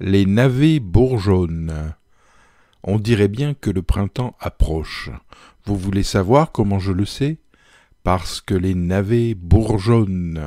les navets bourgeonnent. On dirait bien que le printemps approche. Vous voulez savoir comment je le sais Parce que les navets bourgeonnent.